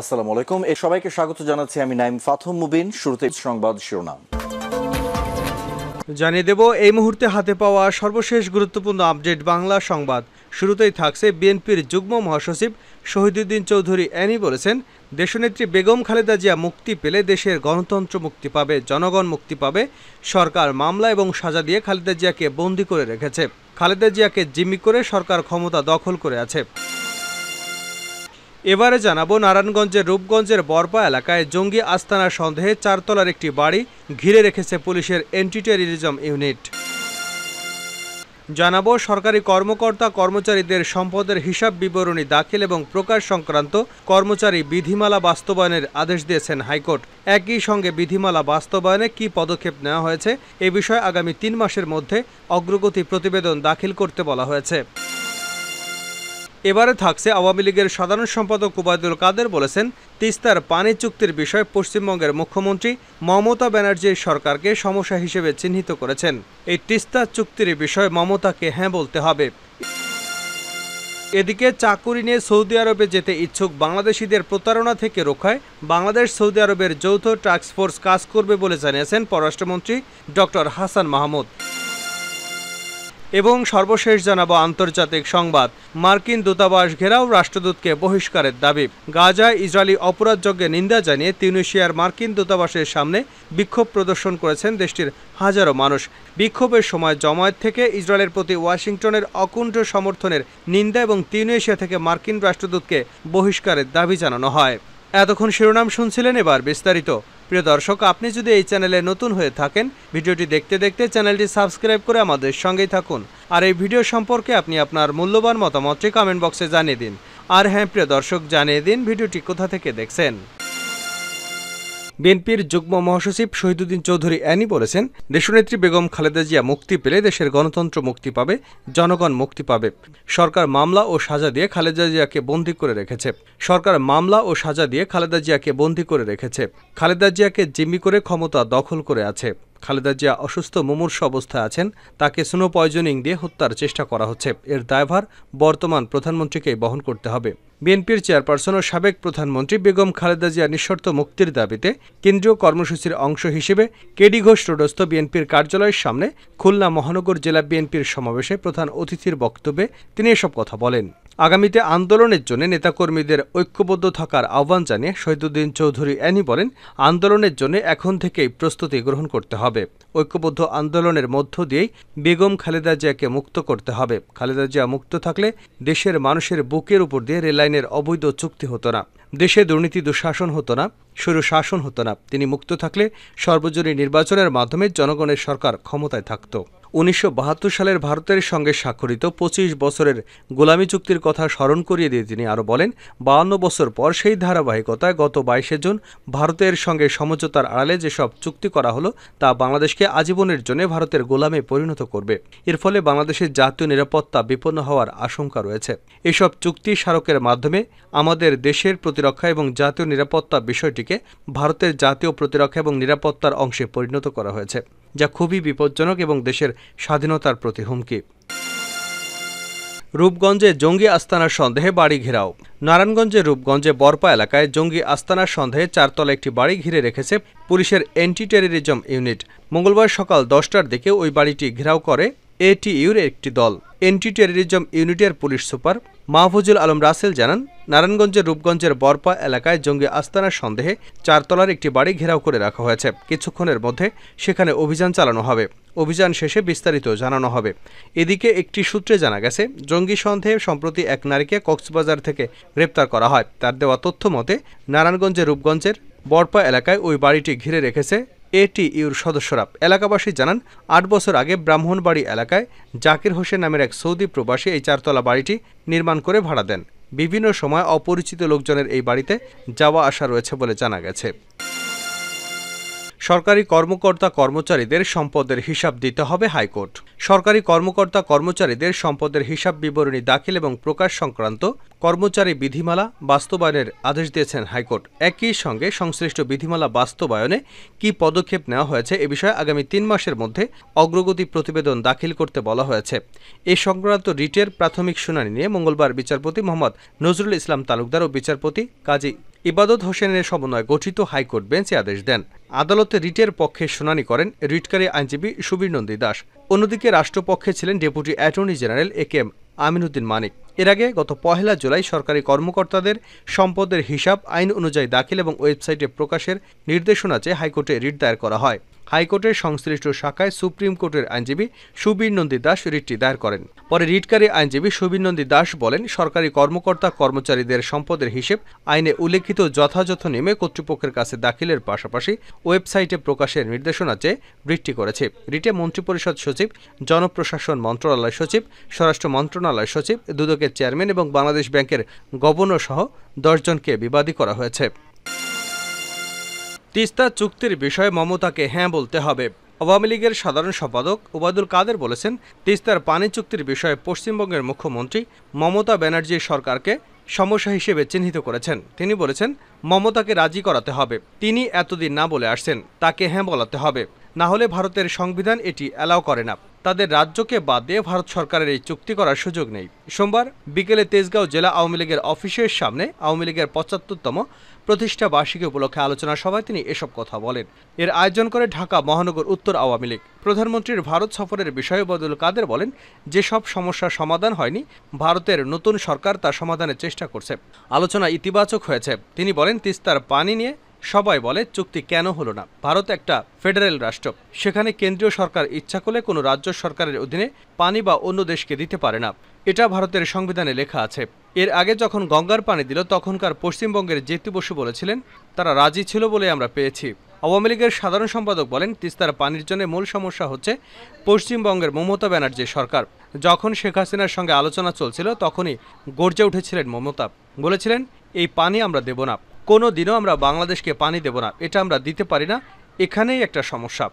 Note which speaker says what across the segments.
Speaker 1: আসসালামু আলাইকুম এ সবাইকে স্বাগত জানাচ্ছি আমি নাইম ফাথম মুবিন শুরুতে সংবাদ শিরোনাম জানিয়ে দেব এই মুহূর্তে হাতে পাওয়া সর্বশেষ গুরুত্বপূর্ণ আপডেট বাংলা সংবাদ শুরুতেই থাকছে বিএনপির যুগ্ম মহাসচিব শহীদুদ্দিন চৌধুরী এনি বলেছেন দেশনেত্রী বেগম খালেদা জিয়া মুক্তি পেলে দেশের গণতন্ত্র মুক্তি পাবে জনগণ মুক্তি পাবে সরকার মামলা এবং সাজা দিয়ে খালেদা জিয়াকে বন্দি করে রেখেছে খালেদা জিয়াকে জিম্মি করে সরকার ক্ষমতা দখল করে আছে এবারে জানাবো নারায়ণগঞ্জের রূপগঞ্জের বরপা এলাকায় জঙ্গি আস্তানা সন্দেহে চারতলার একটি বাড়ি ঘিরে রেখেছে পুলিশের এন্টি টেরিজম ইউনিট জানাবো সরকারি কর্মকর্তা কর্মচারীদের সম্পদের হিসাব বিবরণী দাখিল এবং প্রকাশ সংক্রান্ত কর্মচারী বিধিমালা বাস্তবায়নের আদেশ দিয়েছেন হাইকোর্ট একই সঙ্গে বিধিমালা বাস্তবায়নে কি পদক্ষেপ নেওয়া হয়েছে এ বিষয়ে আগামী তিন মাসের মধ্যে অগ্রগতি প্রতিবেদন দাখিল করতে বলা হয়েছে এবারে থাকছে আওয়ামী লীগের সাধারণ সম্পাদক কুবায়দুল কাদের বলেছেন তিস্তার পানি চুক্তির বিষয়ে পশ্চিমবঙ্গের মুখ্যমন্ত্রী মমতা ব্যানার্জির সরকারকে সমস্যা হিসেবে চিহ্নিত করেছেন এই তিস্তা চুক্তির বিষয়ে মমতাকে হ্যাঁ বলতে হবে এদিকে চাকুরি নিয়ে সৌদি আরবে যেতে ইচ্ছুক বাংলাদেশিদের প্রতারণা থেকে রক্ষায় বাংলাদেশ সৌদি আরবের যৌথ টাস্কফোর্স কাজ করবে বলে জানিয়েছেন পররাষ্ট্রমন্ত্রী ডক্টর হাসান মাহমুদ এবং সর্বশেষ জানাবো আন্তর্জাতিক সংবাদ মার্কিন দূতাবাস ঘেরাও রাষ্ট্রদূতকে বহিষ্কারের দাবি গাজায় ইসরায়েলি অপরাধযজ্ঞে নিন্দা জানিয়ে তিউনিশিয়ার মার্কিন দূতাবাসের সামনে বিক্ষোভ প্রদর্শন করেছেন দেশটির হাজারো মানুষ বিক্ষোভের সময় জমায়েত থেকে ইসরায়েলের প্রতি ওয়াশিংটনের অকুণ্ঠ সমর্থনের নিন্দা এবং তিউনিশিয়া থেকে মার্কিন রাষ্ট্রদূতকে বহিষ্কারের দাবি জানানো হয় এতক্ষণ শিরোনাম শুনছিলেন এবার বিস্তারিত প্রিয় দর্শক আপনি যদি এই চ্যানেলে নতুন হয়ে থাকেন ভিডিওটি দেখতে দেখতে চ্যানেলটি সাবস্ক্রাইব করে আমাদের সঙ্গেই থাকুন আর এই ভিডিও সম্পর্কে আপনি আপনার মূল্যবান মতামতটি কমেন্ট বক্সে জানিয়ে দিন আর হ্যাঁ প্রিয় দর্শক জানিয়ে দিন ভিডিওটি কোথা থেকে দেখছেন বিএনপির যুগ্ম মহাসচিব শহীদুদ্দিন চৌধুরী অ্যানি বলেছেন দেশনেত্রী বেগম খালেদা জিয়া মুক্তি পেলে দেশের গণতন্ত্র মুক্তি পাবে জনগণ মুক্তি পাবে সরকার মামলা ও সাজা দিয়ে খালেদা জিয়াকে বন্দী করে রেখেছে সরকার মামলা ও সাজা দিয়ে খালেদা জিয়াকে বন্দী করে রেখেছে খালেদা জিয়াকে জিম্মি করে ক্ষমতা দখল করে আছে খালেদা জিয়া অসুস্থ মুমূর্ষ অবস্থায় আছেন তাকে স্নো পয়জনিং দিয়ে হত্যার চেষ্টা করা হচ্ছে এর দায়ভার বর্তমান প্রধানমন্ত্রীকেই বহন করতে হবে বিএনপির চেয়ারপারসন ও সাবেক প্রধানমন্ত্রী বেগম খালেদা জিয়া নিঃশর্ত মুক্তির দাবিতে কেন্দ্রীয় কর্মসূচির অংশ হিসেবে কেডি ঘোষ রোডস্থ বিএনপির কার্যালয়ের সামনে খুলনা মহানগর জেলা বিএনপির সমাবেশে প্রধান অতিথির বক্তব্যে তিনি এসব কথা বলেন আগামীতে আন্দোলনের জন্য নেতাকর্মীদের ঐক্যবদ্ধ থাকার আহ্বান জানিয়ে শহীদুদ্দিন চৌধুরী অ্যানি বলেন আন্দোলনের জন্য এখন থেকেই প্রস্তুতি গ্রহণ করতে হবে ঐক্যবদ্ধ আন্দোলনের মধ্য দিয়েই বেগম খালেদা জিয়াকে মুক্ত করতে হবে খালেদা জিয়া মুক্ত থাকলে দেশের মানুষের বুকের উপর দিয়ে রেললাইনের অবৈধ চুক্তি হতো না দেশে দুর্নীতি দুঃশাসন হতো না শুরু শাসন হতো না তিনি মুক্ত থাকলে সর্বজনীন নির্বাচনের মাধ্যমে জনগণের সরকার ক্ষমতায় থাকতো উনিশশো সালের ভারতের সঙ্গে স্বাক্ষরিত পঁচিশ বছরের গোলামি চুক্তির কথা স্মরণ করিয়ে দিয়ে তিনি আরও বলেন বাহান্ন বছর পর সেই ধারাবাহিকতায় গত বাইশে জুন ভারতের সঙ্গে সমঝোতার আড়ালে যেসব চুক্তি করা হলো তা বাংলাদেশকে আজীবনের জন্য ভারতের গোলামে পরিণত করবে এর ফলে বাংলাদেশের জাতীয় নিরাপত্তা বিপন্ন হওয়ার আশঙ্কা রয়েছে এসব চুক্তি স্মারকের মাধ্যমে আমাদের দেশের প্রতিরক্ষা এবং জাতীয় নিরাপত্তা বিষয়টিকে ভারতের জাতীয় প্রতিরক্ষা এবং নিরাপত্তার অংশে পরিণত করা হয়েছে যা খুবই বিপজ্জনক এবং দেশের স্বাধীনতার প্রতি হুমকি রূপগঞ্জে জঙ্গি আস্তানার সন্দেহে বাড়ি ঘেরাও নারায়ণগঞ্জের রূপগঞ্জে বরপা এলাকায় জঙ্গি আস্তানার সন্দেহে চারতলা একটি বাড়ি ঘিরে রেখেছে পুলিশের অ্যান্টি টেরোরিজম ইউনিট মঙ্গলবার সকাল দশটার দিকে ওই বাড়িটি ঘেরাও করে এটিইউর একটি দল এন্টি টেরোরিজম ইউনিটের পুলিশ সুপার মাহফুজুল আলম রাসেল জানান নারায়ণগঞ্জের রূপগঞ্জের বরপা এলাকায় জঙ্গি আস্তানার সন্দেহে চারতলার একটি বাড়ি ঘেরাও করে রাখা হয়েছে কিছুক্ষণের মধ্যে সেখানে অভিযান চালানো হবে অভিযান শেষে বিস্তারিত জানানো হবে এদিকে একটি সূত্রে জানা গেছে জঙ্গি সন্দেহে সম্প্রতি এক নারীকে কক্সবাজার থেকে গ্রেপ্তার করা হয় তার দেওয়া তথ্য মতে নারায়ণগঞ্জের রূপগঞ্জের বরপা এলাকায় ওই বাড়িটি ঘিরে রেখেছে এটিইউর সদস্যরা এলাকাবাসী জানান আট বছর আগে ব্রাহ্মণবাড়ি এলাকায় জাকির হোসেন নামের এক সৌদি প্রবাসী এই চারতলা বাড়িটি নির্মাণ করে ভাড়া দেন বিভিন্ন সময় অপরিচিত লোকজনের এই বাড়িতে যাওয়া আসা রয়েছে বলে জানা গেছে সরকারি কর্মকর্তা কর্মচারীদের সম্পদের হিসাব দিতে হবে হাইকোর্ট সরকারি কর্মকর্তা কর্মচারীদের সম্পদের হিসাব বিবরণী দাখিল এবং প্রকাশ সংক্রান্ত কর্মচারী বিধিমালা বাস্তবায়নের আদেশ দিয়েছেন হাইকোর্ট একই সঙ্গে সংশ্লিষ্ট বিধিমালা বাস্তবায়নে কি পদক্ষেপ নেওয়া হয়েছে এ বিষয়ে আগামী তিন মাসের মধ্যে অগ্রগতি প্রতিবেদন দাখিল করতে বলা হয়েছে এ সংক্রান্ত রিটের প্রাথমিক শুনানি নিয়ে মঙ্গলবার বিচারপতি মোহাম্মদ নজরুল ইসলাম তালুকদার ও বিচারপতি কাজী ইবাদত হোসেনের সমন্বয়ে গঠিত হাইকোর্ট বেঞ্চে আদেশ দেন আদালতে রিটের পক্ষে শুনানি করেন রিটকারী আইনজীবী সুবীর নন্দী দাস অন্যদিকে রাষ্ট্রপক্ষে ছিলেন deputy attorney general A K M Aminuddin Manik এর আগে গত পহেলা জুলাই সরকারি কর্মকর্তাদের সম্পদের হিসাব আইন অনুযায়ী দাখিল এবং ওয়েবসাইটে প্রকাশের নির্দেশনা চেয়ে হাইকোর্টে রিট দায়ের করা হয় হাইকোর্টের সংশ্লিষ্ট শাখায় সুপ্রিম কোর্টের আইনজীবী সুবীর নন্দী দাস রিটটি দায়ের করেন পরে রিটকারী আইনজীবী সুবীর নন্দী দাস বলেন সরকারি কর্মকর্তা কর্মচারীদের সম্পদের হিসেব আইনে উল্লেখিত যথাযথ নেমে কর্তৃপক্ষের কাছে দাখিলের পাশাপাশি ওয়েবসাইটে প্রকাশের নির্দেশনা চেয়ে রিটটি করেছে রিটে মন্ত্রিপরিষদ সচিব জনপ্রশাসন মন্ত্রণালয় সচিব স্বরাষ্ট্র মন্ত্রণালয় সচিব দুদকের চেয়ারম্যান এবং বাংলাদেশ ব্যাংকের গভর্নর সহ দশজনকে বিবাদী করা হয়েছে তিস্তা চুক্তির বিষয়ে মমতাকে হ্যাঁ বলতে হবে আওয়ামী লীগের সাধারণ সম্পাদক ওবায়দুল কাদের বলেছেন তিস্তার পানি চুক্তির বিষয়ে পশ্চিমবঙ্গের মুখ্যমন্ত্রী মমতা ব্যানার্জি সরকারকে সমস্যা হিসেবে চিহ্নিত করেছেন তিনি বলেছেন মমতাকে রাজি করাতে হবে তিনি এতদিন না বলে আসছেন তাকে হ্যাঁ বলাতে হবে না হলে ভারতের সংবিধান এটি অ্যালাউ করে না তাদের রাজ্যকে বাদ দিয়ে ভারত সরকারের এই চুক্তি করার সুযোগ নেই সোমবার বিকেলে তেজগাঁও জেলা আওয়ামী লীগের অফিসের সামনে আওয়ামী লীগের পঁচাত্তরতম প্রতিষ্ঠা বার্ষিকী উপলক্ষে আলোচনা সভায় তিনি এসব কথা বলেন এর আয়োজন করে ঢাকা মহানগর উত্তর আওয়ামী লীগ প্রধানমন্ত্রীর ভারত সফরের বিষয়ে বদল কাদের বলেন যেসব সমস্যা সমাধান হয়নি ভারতের নতুন সরকার তা সমাধানের চেষ্টা করছে আলোচনা ইতিবাচক হয়েছে তিনি বলেন তিস্তার পানি নিয়ে সবাই বলে চুক্তি কেন হলো না ভারত একটা ফেডারেল রাষ্ট্র সেখানে কেন্দ্রীয় সরকার ইচ্ছা করলে কোনো রাজ্য সরকারের অধীনে পানি বা অন্য দেশকে দিতে পারে না এটা ভারতের সংবিধানে লেখা আছে এর আগে যখন গঙ্গার পানি দিল তখনকার পশ্চিমবঙ্গের জেতু বসু বলেছিলেন তারা রাজি ছিল বলে আমরা পেয়েছি আওয়ামী লীগের সাধারণ সম্পাদক বলেন তিস্তার পানির জন্য মূল সমস্যা হচ্ছে পশ্চিমবঙ্গের মমতা ব্যানার্জি সরকার যখন শেখ হাসিনার সঙ্গে আলোচনা চলছিল তখনই গর্জে উঠেছিলেন মমতা বলেছিলেন এই পানি আমরা দেব না কোনো দিনও আমরা বাংলাদেশকে পানি দেব না এটা আমরা দিতে পারি না এখানেই একটা সমস্যা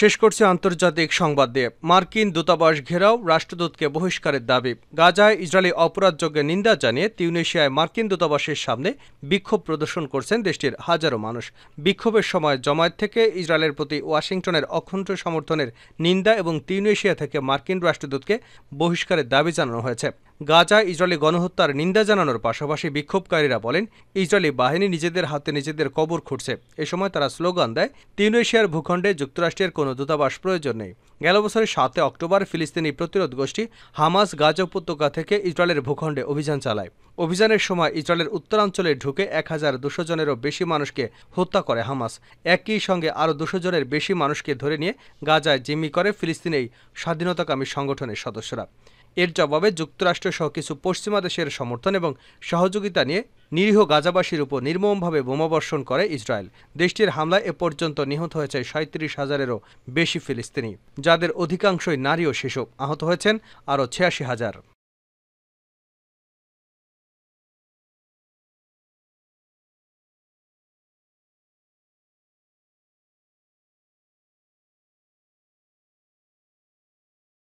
Speaker 1: শেষ করছে আন্তর্জাতিক সংবাদ দিয়ে মার্কিন দূতাবাস ঘেরাও রাষ্ট্রদূতকে বহিষ্কারের দাবি গাজায় ইসরায়েলি অপরাধযোগ্যের নিন্দা জানিয়ে তিউনেশিয়ায় মার্কিন দূতাবাসের সামনে বিক্ষোভ প্রদর্শন করছেন দেশটির হাজারো মানুষ বিক্ষোভের সময় জমায়েত থেকে ইসরায়েলের প্রতি ওয়াশিংটনের অখণ্ড সমর্থনের নিন্দা এবং তিউনেশিয়া থেকে মার্কিন রাষ্ট্রদূতকে বহিষ্কারের দাবি জানানো হয়েছে গাজা ইসরায়েলি গণহত্যার নিন্দা জানানোর পাশাপাশি বিক্ষোভকারীরা বলেন ইসরায়েলি বাহিনী নিজেদের হাতে নিজেদের কবর খুঁড়ছে এ সময় তারা স্লোগান দেয় তিউনেশিয়ার ভূখণ্ডে যুক্তরাষ্ট্রের কোনো দূতাবাস প্রয়োজন নেই গেল বছরের সাতে অক্টোবর ফিলিস্তিনি প্রতিরোধ গোষ্ঠী হামাস গাজা উপত্যকা থেকে ইসরায়েলের ভূখণ্ডে অভিযান চালায় অভিযানের সময় ইসরায়েলের উত্তরাঞ্চলে ঢুকে এক হাজার দুশো জনেরও বেশি মানুষকে হত্যা করে হামাস একই সঙ্গে আরও দুশো জনের বেশি মানুষকে ধরে নিয়ে গাজায় জিম্মি করে ফিলিস্তিনেই স্বাধীনতাকামী সংগঠনের সদস্যরা এর জবাবে যুক্তরাষ্ট্রসহ কিছু পশ্চিমা দেশের সমর্থন এবং সহযোগিতা নিয়ে নিরীহ গাজাবাসীর উপর নির্মমভাবে বোমাবর্ষণ করে ইসরায়েল দেশটির হামলায় এ পর্যন্ত নিহত হয়েছে সাঁত্রিশ হাজারেরও বেশি ফিলিস্তিনি যাদের অধিকাংশই নারী ও শিশু আহত হয়েছেন আরও ছিয়াশি হাজার